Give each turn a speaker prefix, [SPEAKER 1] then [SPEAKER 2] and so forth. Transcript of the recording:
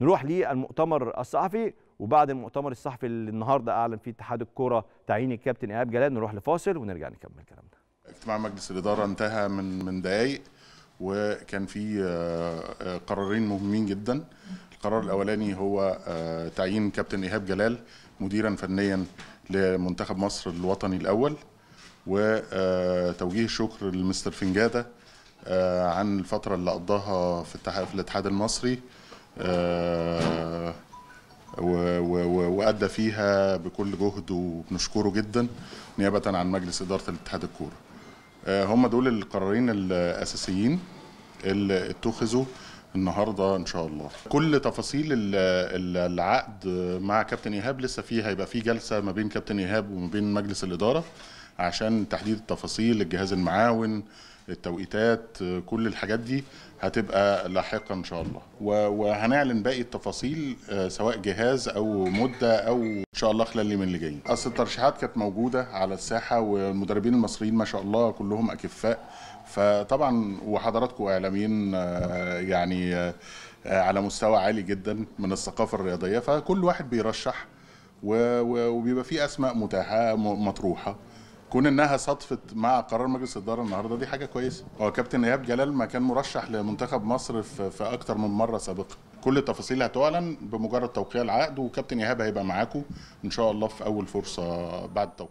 [SPEAKER 1] نروح للمؤتمر الصحفي وبعد المؤتمر الصحفي اللي النهارده اعلن فيه اتحاد الكوره تعيين الكابتن ايهاب جلال نروح لفاصل ونرجع نكمل كلامنا.
[SPEAKER 2] اجتماع مجلس الاداره انتهى من من دقائق وكان في آه، آه، قرارين مهمين جدا القرار الاولاني هو آه، تعيين كابتن ايهاب جلال مديرا فنيا لمنتخب مصر الوطني الاول وتوجيه الشكر لمستر فنجاده عن الفتره اللي قضاها في الاتحاد المصري آه، وأدى فيها بكل جهد وبنشكره جدا نيابة عن مجلس إدارة الاتحاد الكورة آه، هم دول القرارين الأساسيين اللي اتخذوا النهارده ان شاء الله كل تفاصيل العقد مع كابتن ايهاب لسه فيه هيبقى فيه جلسه ما بين كابتن ايهاب وما بين مجلس الاداره عشان تحديد التفاصيل الجهاز المعاون التوقيتات كل الحاجات دي هتبقى لاحقا ان شاء الله وهنعلن باقي التفاصيل آه، سواء جهاز او مده او شاء الله خلال اليومين اللي جايين اصل الترشيحات كانت موجوده على الساحه والمدربين المصريين ما شاء الله كلهم اكفاء فطبعا وحضراتكم اعلاميين آه، يعني آه، على مستوى عالي جدا من الثقافه الرياضيه فكل واحد بيرشح وبيبقى في اسماء متاحه مطروحه كون انها صدفت مع قرار مجلس الاداره النهارده دي حاجه كويسه هو كابتن ايهاب جلال ما كان مرشح لمنتخب مصر في اكتر من مره سابقه كل التفاصيل هتعلن بمجرد توقيع العقد وكابتن ايهاب هيبقى معاكم ان شاء الله في اول فرصه بعد التوقيع